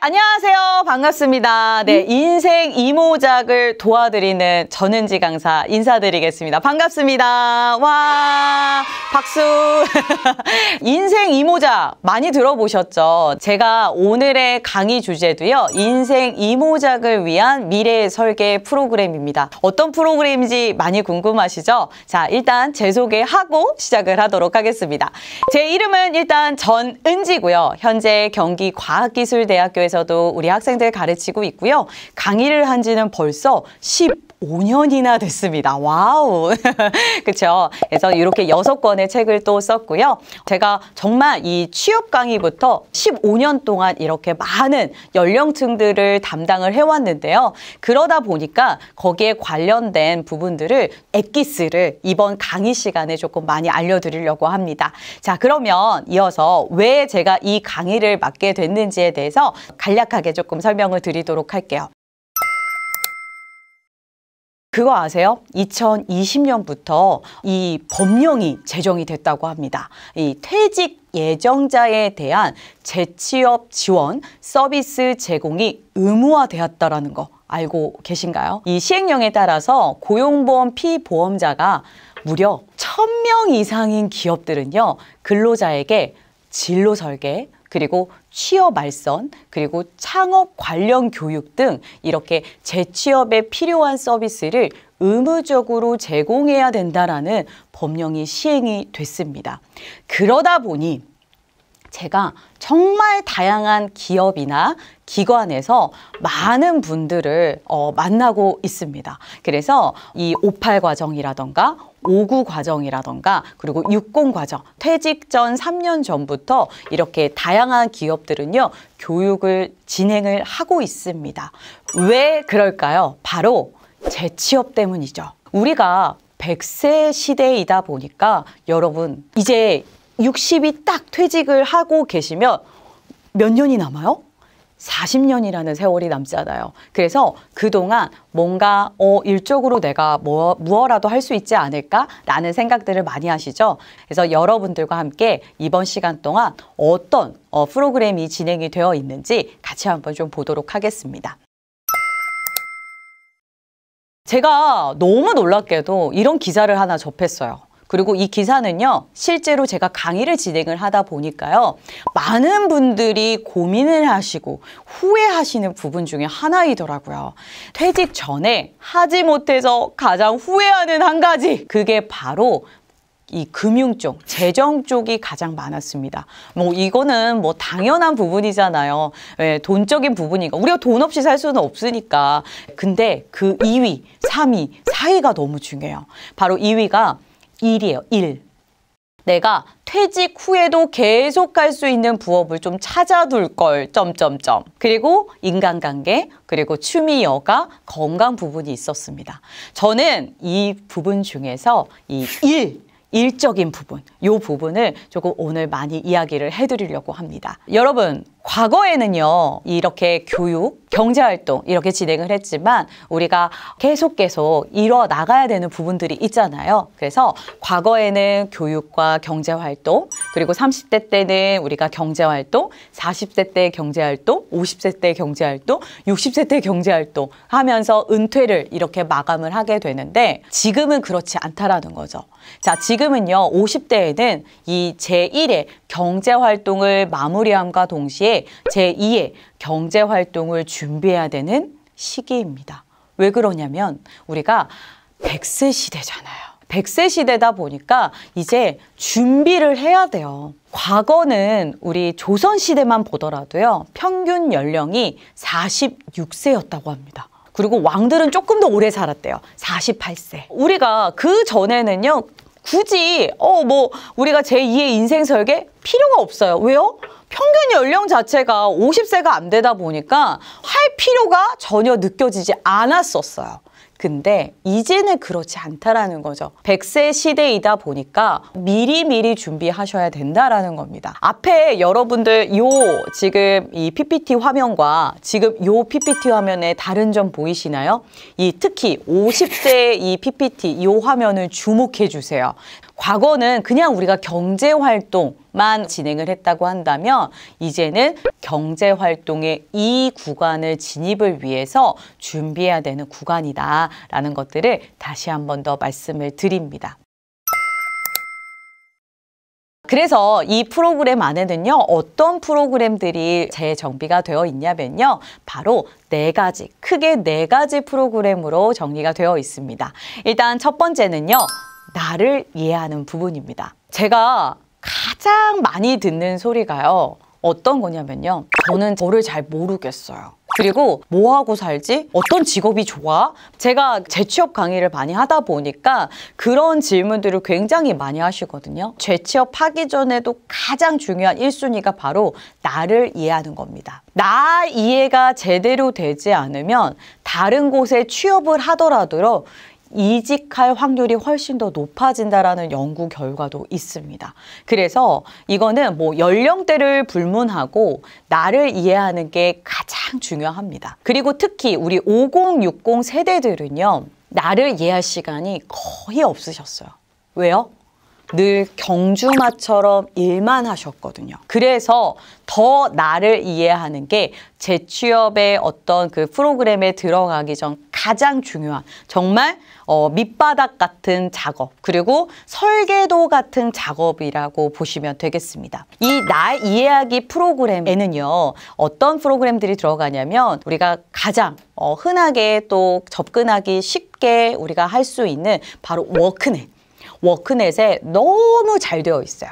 안녕하세요. 반갑습니다. 네, 음. 인생 이모작을 도와드리는 전은지 강사 인사드리겠습니다. 반갑습니다. 와, 박수. 인생 이모작 많이 들어보셨죠? 제가 오늘의 강의 주제도요. 인생 이모작을 위한 미래 설계 프로그램입니다. 어떤 프로그램인지 많이 궁금하시죠? 자, 일단 제 소개하고 시작을 하도록 하겠습니다. 제 이름은 일단 전은지고요. 현재 경기 과학기술대학교에 학에서도 우리 학생들 가르치고 있고요. 강의를 한 지는 벌써 15년이나 됐습니다. 와우. 그렇죠. 그래서 이렇게 여섯 권의 책을 또 썼고요. 제가 정말 이 취업 강의부터 15년 동안 이렇게 많은 연령층들을 담당을 해왔는데요. 그러다 보니까 거기에 관련된 부분들을 엑기스를 이번 강의 시간에 조금 많이 알려드리려고 합니다. 자, 그러면 이어서 왜 제가 이 강의를 맡게 됐는지에 대해서 간략하게 조금 설명을 드리도록 할게요. 그거 아세요? 2020년부터 이 법령이 제정이 됐다고 합니다. 이 퇴직 예정자에 대한 재취업 지원 서비스 제공이 의무화되었다라는 거 알고 계신가요? 이 시행령에 따라서 고용보험 피보험자가 무려 1 0 0 0명 이상인 기업들은요, 근로자에게 진로 설계, 그리고 취업 알선, 그리고 창업 관련 교육 등 이렇게 재취업에 필요한 서비스를 의무적으로 제공해야 된다라는 법령이 시행이 됐습니다. 그러다 보니 제가 정말 다양한 기업이나 기관에서 많은 분들을 어, 만나고 있습니다. 그래서 이 58 과정이라던가 59 과정이라던가 그리고 60 과정, 퇴직 전 3년 전부터 이렇게 다양한 기업들은요, 교육을 진행을 하고 있습니다. 왜 그럴까요? 바로 재취업 때문이죠. 우리가 백세 시대이다 보니까 여러분 이제 60이 딱 퇴직을 하고 계시면 몇 년이 남아요? 40년이라는 세월이 남잖아요. 그래서 그동안 뭔가 어 일적으로 내가 뭐 무엇라도 할 수 있지 않을까라는 생각들을 많이 하시죠. 그래서 여러분들과 함께 이번 시간 동안 어떤 어, 프로그램이 진행이 되어 있는지 같이 한번 좀 보도록 하겠습니다. 제가 너무 놀랍게도 이런 기사를 하나 접했어요. 그리고 이 기사는요. 실제로 제가 강의를 진행을 하다 보니까요. 많은 분들이 고민을 하시고 후회하시는 부분 중에 하나이더라고요. 퇴직 전에 하지 못해서 가장 후회하는 한 가지. 그게 바로 이 금융 쪽, 재정 쪽이 가장 많았습니다. 뭐 이거는 뭐 당연한 부분이잖아요. 예, 돈적인 부분이니까 우리가 돈 없이 살 수는 없으니까. 근데 그 2위, 3위, 4위가 너무 중요해요. 바로 2위가 일이에요. 일. 내가 퇴직 후에도 계속 갈 수 있는 부업을 좀 찾아둘 걸 점점점. 그리고 인간관계 그리고 취미 여가 건강 부분이 있었습니다. 저는 이 부분 중에서 이 일, 일적인 부분, 요 부분을 조금 오늘 많이 이야기를 해드리려고 합니다. 여러분 과거에는요, 이렇게 교육, 경제활동, 이렇게 진행을 했지만, 우리가 계속 계속 이뤄 나가야 되는 부분들이 있잖아요. 그래서 과거에는 교육과 경제활동, 그리고 30대 때는 우리가 경제활동, 40대 때 경제활동, 50세 때 경제활동, 60세 때 경제활동 하면서 은퇴를 이렇게 마감을 하게 되는데, 지금은 그렇지 않다라는 거죠. 자, 지금은요, 50대에는 이 제1의 경제활동을 마무리함과 동시에 제2의 경제활동을 준비해야 되는 시기입니다. 왜 그러냐면 우리가 1 0 0세 시대잖아요. 1 0 0세 시대다 보니까 이제 준비를 해야 돼요. 과거는 우리 조선 시대만 보더라도요. 평균 연령이 46세였다고 합니다. 그리고 왕들은 조금 더 오래 살았대요. 48세. 우리가 그 전에는요. 굳이 어 뭐 우리가 제2의 인생 설계 필요가 없어요. 왜요? 평균 연령 자체가 50세가 안 되다 보니까 할 필요가 전혀 느껴지지 않았었어요. 근데 이제는 그렇지 않다라는 거죠. 100세 시대이다 보니까 미리미리 준비하셔야 된다라는 겁니다. 앞에 여러분들 요 지금 이 PPT 화면과 지금 요 PPT 화면에 다른 점 보이시나요? 이 특히 50세 이 PPT 요 화면을 주목해 주세요. 과거는 그냥 우리가 경제 활동만 진행을 했다고 한다면 이제는 경제 활동의 이 구간을 진입을 위해서 준비해야 되는 구간이다라는 것들을 다시 한 번 더 말씀을 드립니다. 그래서 이 프로그램 안에는요, 어떤 프로그램들이 재정비가 되어 있냐면요, 바로 네 가지, 크게 네 가지 프로그램으로 정리가 되어 있습니다. 일단 첫 번째는요, 나를 이해하는 부분입니다. 제가 가장 많이 듣는 소리가요. 어떤 거냐면요. 저는 저를 잘 모르겠어요. 그리고 뭐 하고 살지? 어떤 직업이 좋아? 제가 재취업 강의를 많이 하다 보니까 그런 질문들을 굉장히 많이 하시거든요. 재취업하기 전에도 가장 중요한 일순위가 바로 나를 이해하는 겁니다. 나 이해가 제대로 되지 않으면 다른 곳에 취업을 하더라도 이직할 확률이 훨씬 더 높아진다라는 연구 결과도 있습니다. 그래서 이거는 뭐 연령대를 불문하고 나를 이해하는 게 가장 중요합니다. 그리고 특히 우리 5060 세대들은요. 나를 이해할 시간이 거의 없으셨어요. 왜요? 늘 경주마처럼 일만 하셨거든요. 그래서 더 나를 이해하는 게 재취업의 어떤 그 프로그램에 들어가기 전 가장 중요한 정말 어, 밑바닥 같은 작업 그리고 설계도 같은 작업이라고 보시면 되겠습니다. 이날 이해하기 프로그램에는요 어떤 프로그램들이 들어가냐면 우리가 가장 어, 흔하게 또 접근하기 쉽게 우리가 할 수 있는 바로 워크넷 워크넷에 너무 잘 되어 있어요.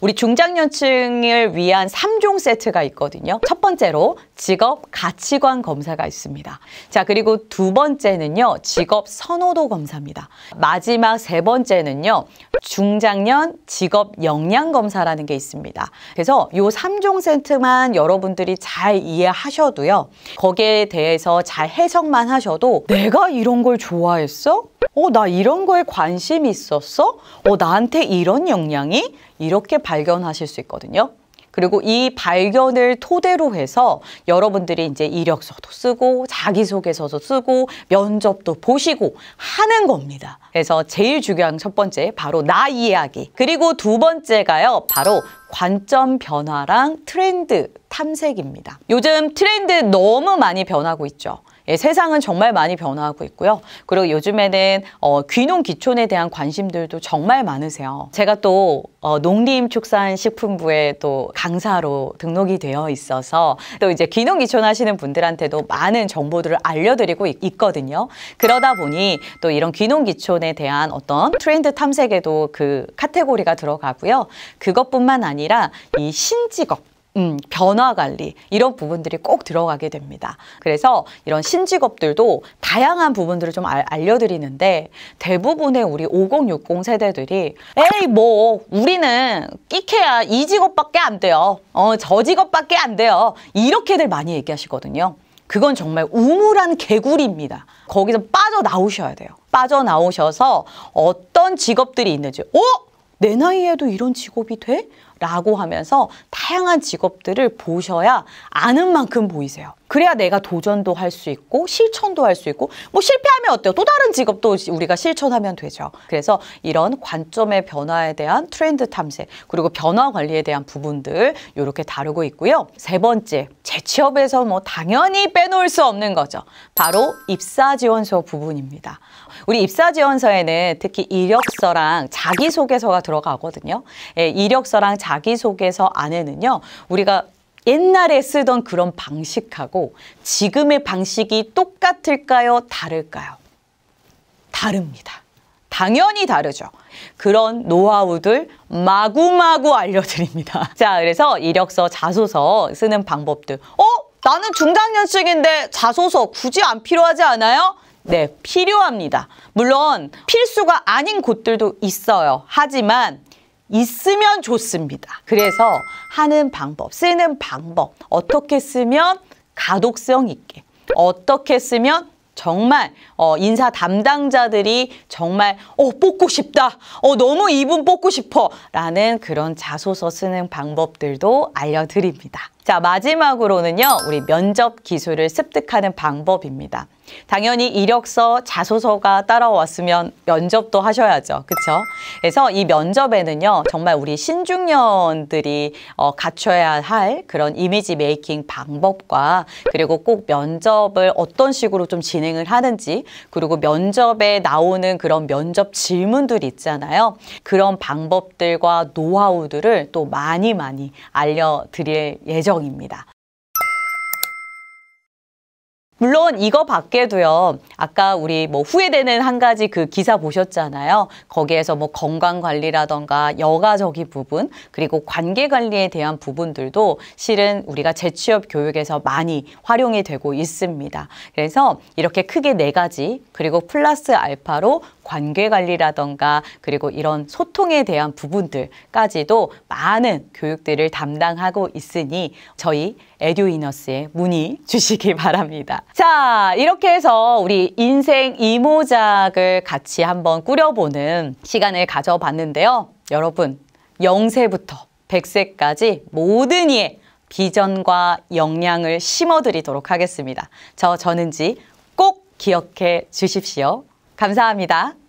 우리 중장년층을 위한 삼종 세트가 있거든요. 첫 번째로 직업 가치관 검사가 있습니다. 자, 그리고 두 번째는요. 직업 선호도 검사입니다. 마지막 세 번째는요. 중장년 직업 역량 검사라는 게 있습니다. 그래서 요삼종 세트만 여러분들이 잘 이해하셔도요. 거기에 대해서 잘 해석만 하셔도 내가 이런 걸 좋아했어? 어, 나 이런 거에 관심이 있었어? 어, 나한테 이런 역량이? 이렇게 발견하실 수 있거든요. 그리고 이 발견을 토대로 해서 여러분들이 이제 이력서도 쓰고 자기소개서도 쓰고 면접도 보시고 하는 겁니다. 그래서 제일 중요한 첫 번째 바로 나 이야기. 그리고 두 번째가요. 바로 관점 변화랑 트렌드 탐색입니다. 요즘 트렌드 너무 많이 변하고 있죠. 예, 세상은 정말 많이 변화하고 있고요. 그리고 요즘에는 어, 귀농 기촌에 대한 관심들도 정말 많으세요. 제가 또 어, 농림축산식품부에 또 강사로 등록이 되어 있어서 또 이제 귀농 기촌 하시는 분들한테도 많은 정보들을 알려드리고 있, 거든요 그러다 보니 또 이런 귀농 기촌에 대한 어떤 트렌드 탐색에도 그 카테고리가 들어가고요. 그것뿐만 아니라 이 신직업 음, 변화 관리 이런 부분들이 꼭 들어가게 됩니다. 그래서 이런 신직업들도 다양한 부분들을 좀 알, 알려드리는데 대부분의 우리 5060 세대들이 에이 뭐 우리는 끼케야 이 직업밖에 안 돼요. 어, 저 직업밖에 안 돼요. 이렇게들 많이 얘기하시거든요. 그건 정말 우물한 개구리입니다. 거기서 빠져나오셔야 돼요. 빠져나오셔서 어떤 직업들이 있는지 어? 내 나이에도 이런 직업이 돼? 라고 하면서 다양한 직업들을 보셔야 아는 만큼 보이세요. 그래야 내가 도전도 할 수 있고 실천도 할 수 있고 뭐 실패하면 어때요? 또 다른 직업도 우리가 실천하면 되죠. 그래서 이런 관점의 변화에 대한 트렌드 탐색 그리고 변화 관리에 대한 부분들 이렇게 다루고 있고요. 세 번째, 재취업에서 뭐 당연히 빼놓을 수 없는 거죠. 바로 입사지원서 부분입니다. 우리 입사지원서에는 특히 이력서랑 자기소개서가 들어가거든요. 예, 이력서랑 자 자기소개서 안에는요. 우리가 옛날에 쓰던 그런 방식하고 지금의 방식이 똑같을까요? 다를까요? 다릅니다. 당연히 다르죠. 그런 노하우들 마구마구 알려드립니다. 자, 그래서 이력서, 자소서 쓰는 방법들. 어? 나는 중장년층인데 자소서 굳이 안 필요하지 않아요? 네, 필요합니다. 물론 필수가 아닌 곳들도 있어요. 하지만 있으면 좋습니다. 그래서 하는 방법, 쓰는 방법, 어떻게 쓰면 가독성 있게, 어떻게 쓰면 정말 어, 인사 담당자들이 정말 어 뽑고 싶다 어 너무 이분 뽑고 싶어 라는 그런 자소서 쓰는 방법들도 알려드립니다. 자, 마지막으로는요, 우리 면접 기술을 습득하는 방법입니다. 당연히 이력서, 자소서가 따라왔으면 면접도 하셔야죠. 그렇죠? 그래서 이 면접에는요. 정말 우리 신중년들이 어, 갖춰야 할 그런 이미지 메이킹 방법과 그리고 꼭 면접을 어떤 식으로 좀 진행을 하는지 그리고 면접에 나오는 그런 면접 질문들 있잖아요. 그런 방법들과 노하우들을 또 많이 많이 알려드릴 예정 규정입니다. 물론 이거 밖에도요. 아까 우리 뭐 후회되는 한 가지 그 기사 보셨잖아요. 거기에서 뭐 건강 관리라던가 여가적인 부분 그리고 관계 관리에 대한 부분들도 실은 우리가 재취업 교육에서 많이 활용이 되고 있습니다. 그래서 이렇게 크게 네 가지 그리고 플러스 알파로 관계 관리라던가 그리고 이런 소통에 대한 부분들까지도 많은 교육들을 담당하고 있으니 저희 에듀이너스에 문의 주시기 바랍니다. 자, 이렇게 해서 우리 인생 이모작을 같이 한번 꾸려보는 시간을 가져봤는데요. 여러분, 0세부터 100세까지 모든 이에 비전과 역량을 심어드리도록 하겠습니다. 저 저는지 꼭 기억해 주십시오. 감사합니다.